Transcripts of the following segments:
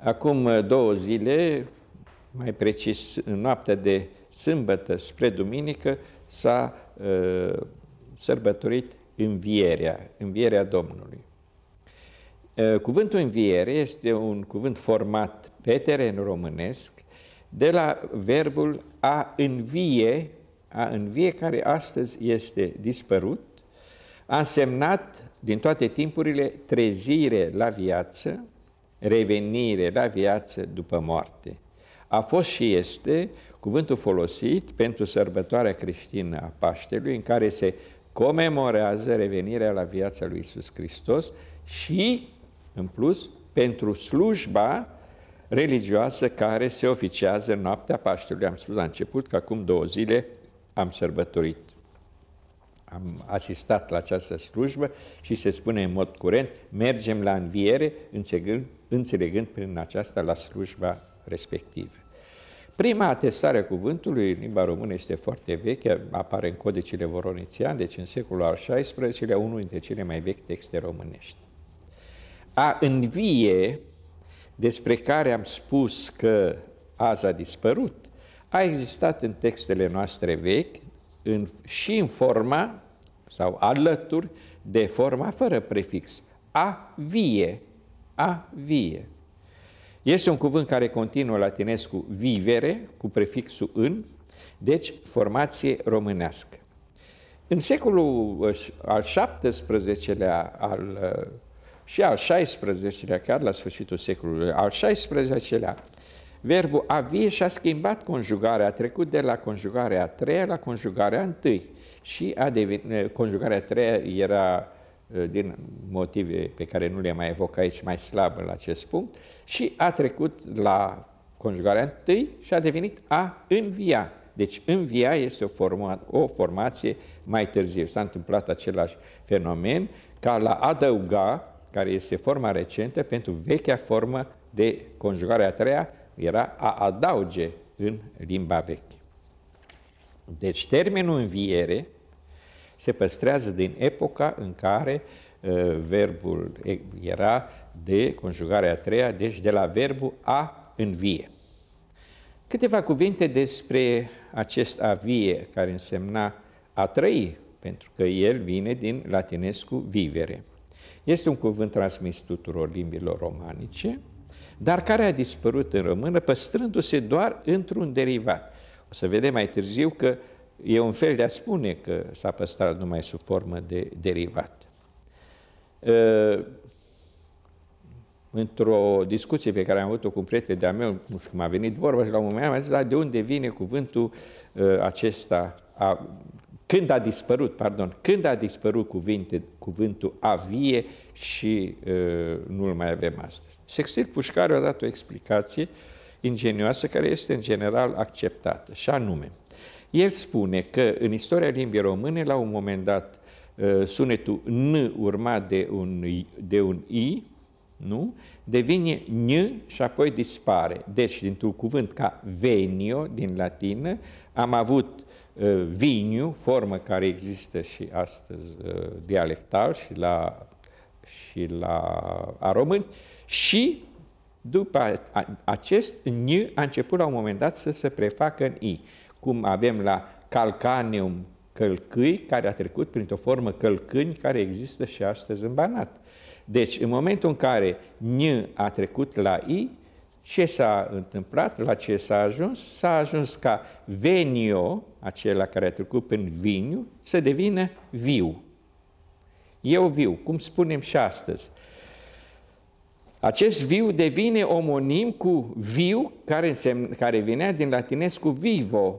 Acum uh, două zile, mai precis în noaptea de sâmbătă spre duminică, s-a uh, sărbătorit învierea, învierea Domnului. Uh, cuvântul înviere este un cuvânt format pe teren românesc de la verbul a învie, a învie care astăzi este dispărut, a însemnat din toate timpurile trezire la viață, revenire la viață după moarte. A fost și este cuvântul folosit pentru sărbătoarea creștină a Paștelui, în care se comemorează revenirea la viața lui Isus Hristos și, în plus, pentru slujba religioasă care se oficează noaptea Paștelui. Am spus la început că acum două zile am sărbătorit am asistat la această slujbă și se spune în mod curent, mergem la înviere, înțelegând, înțelegând prin aceasta la slujba respectivă. Prima atestare a cuvântului în limba română este foarte veche, apare în codicile voronițian, deci în secolul al XVI-lea, unul dintre cele mai vechi texte românești. A învie, despre care am spus că azi a dispărut, a existat în textele noastre vechi, în, și în forma sau alături de forma fără prefix. A vie, a vie. Este un cuvânt care continuă latinescu vivere cu prefixul în, deci formație românească. În secolul uh, al XVII-lea al, uh, și al XVI-lea, chiar la sfârșitul secolului, al XVI-lea, verbul a vie și-a schimbat conjugarea, a trecut de la conjugarea a treia la conjugarea a întâi și a devenit, eh, conjugarea a treia era eh, din motive pe care nu le mai evoc aici, mai slab la acest punct, și a trecut la conjugarea întâi și a devenit a învia. Deci învia este o, forma, o formație mai târziu. S-a întâmplat același fenomen ca la adăuga, care este forma recentă, pentru vechea formă de conjugare a treia, era a adauge în limba veche. Deci termenul înviere se păstrează din epoca în care uh, verbul era de conjugarea a treia, deci de la verbul a învie. Câteva cuvinte despre acest avie vie, care însemna a trăi, pentru că el vine din latinescu vivere. Este un cuvânt transmis tuturor limbilor romanice, dar care a dispărut în română, păstrându-se doar într-un derivat. O să vedem mai târziu că e un fel de a spune că s-a păstrat numai sub formă de derivat. Ă, într-o discuție pe care am avut-o cu un prieten de-a meu, nu știu cum a venit vorba, și la un moment dat mi zis, da, de unde vine cuvântul ă, acesta a, când a dispărut, pardon, când a dispărut cuvinte, cuvântul avie și uh, nu-l mai avem astăzi. Sextil Pușcare a dat o explicație ingenioasă care este în general acceptată, și anume, el spune că în istoria limbii române, la un moment dat, uh, sunetul N urmat de un, de un I, nu? Devine n și apoi dispare. Deci, dintr-un cuvânt ca venio, din latină, am avut uh, viniu, formă care există și astăzi uh, dialectal și la, și la a români, și după acest n a început la un moment dat să se prefacă în i, cum avem la calcaneum călcâi care a trecut printr-o formă călcâni care există și astăzi în Banat. Deci, în momentul în care N a trecut la I, ce s-a întâmplat, la ce s-a ajuns? S-a ajuns ca venio, acela care a trecut prin viniu, să devină viu. Eu viu, cum spunem și astăzi. Acest viu devine omonim cu viu, care, însemn, care venea din latinesc cu vivo.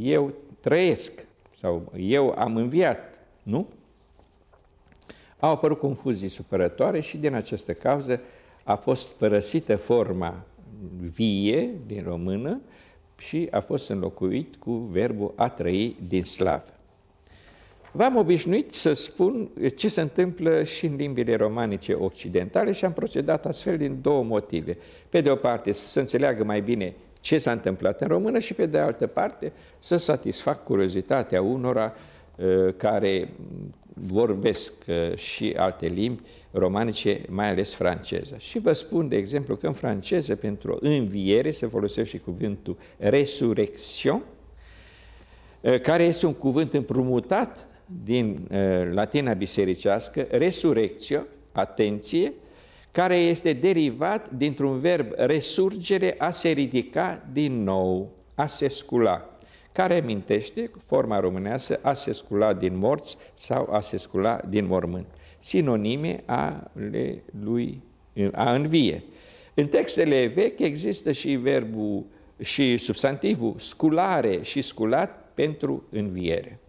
Eu trăiesc, sau eu am înviat, nu? Au apărut confuzii supărătoare și din această cauză a fost părăsită forma vie din română și a fost înlocuit cu verbul a trăi din slav. V-am obișnuit să spun ce se întâmplă și în limbile romanice occidentale și am procedat astfel din două motive. Pe de o parte, să se înțeleagă mai bine ce s-a întâmplat în română și, pe de altă parte, să satisfac curiozitatea unora uh, care vorbesc uh, și alte limbi romanice, mai ales franceză. Și vă spun, de exemplu, că în franceză, pentru înviere, se folosește și cuvântul resurrection, uh, care este un cuvânt împrumutat din latina bisericească, resurrection. atenție, care este derivat dintr-un verb resurgere, a se ridica din nou, a se scula, care mintește forma românească a se scula din morți sau a se scula din mormânt, sinonime ale lui a învie. În textele vechi există și verbul și substantivul sculare și sculat pentru înviere.